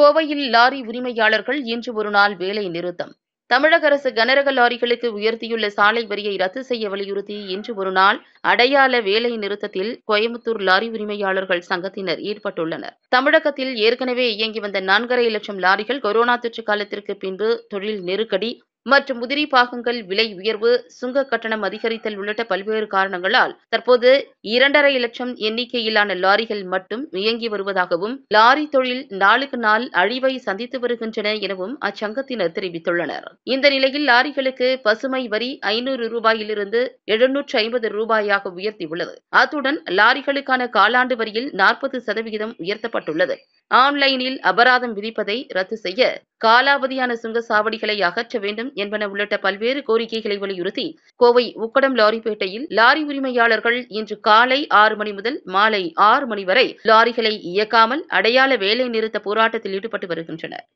கோவையில் லாரி உரிமையாளர்கள் இன்று ஒருநாள் வேலை நிறுத்தம் தமிழக அரசு கனரக லாரிகளுக்கு உயர்த்தியுள்ள சாலை வரியை ரத்து செய்ய வலியுறுத்தி இன்று ஒருநாள் அடையாள வேலை நிறுத்தத்தில் கோயம்புத்தூர் லாரி உரிமையாளர்கள் சங்கத்தினர் ஈடுபட்டுள்ளனர் தமிழகத்தில் ஏற்கனவே இயங்கி வந்த நான்கரை லட்சம் லாரிகள் கொரோனா தொற்று காலத்திற்கு பின்பு தொழில் நெருக்கடி மற்றும் உதிரி பாகங்கள் விலை உயர்வு சுங்க கட்டணம் அதிகரித்தல் உள்ளிட்ட பல்வேறு காரணங்களால் தற்போது இரண்டரை லட்சம் எண்ணிக்கையிலான லாரிகள் மட்டும் இயங்கி வருவதாகவும் லாரி தொழில் நாளுக்கு நாள் அழிவை சந்தித்து வருகின்றன எனவும் அச்சங்கத்தினர் தெரிவித்துள்ளனர் இந்த நிலையில் லாரிகளுக்கு பசுமை வரி ஐநூறு ரூபாயிலிருந்து எழுநூற்று ஐம்பது ரூபாயாக உயர்த்தியுள்ளது அத்துடன் லாரிகளுக்கான காலாண்டு வரியில் நாற்பது சதவிகிதம் உயர்த்தப்பட்டுள்ளது ஆன்லைனில் அபராதம் விதிப்பதை ரத்து செய்ய காலாவதியான சாவடிகளை அகற்ற வேண்டும் என்பன உள்ளிட்ட பல்வேறு கோரிக்கைகளை வலியுறுத்தி கோவை உக்கடம் லாரிப்பேட்டையில் லாரி உரிமையாளர்கள் இன்று காலை ஆறு மணி முதல் மாலை ஆறு மணி வரை லாரிகளை இயக்காமல் அடையாள வேலை நிறுத்த போராட்டத்தில் ஈடுபட்டு வருகின்றனர்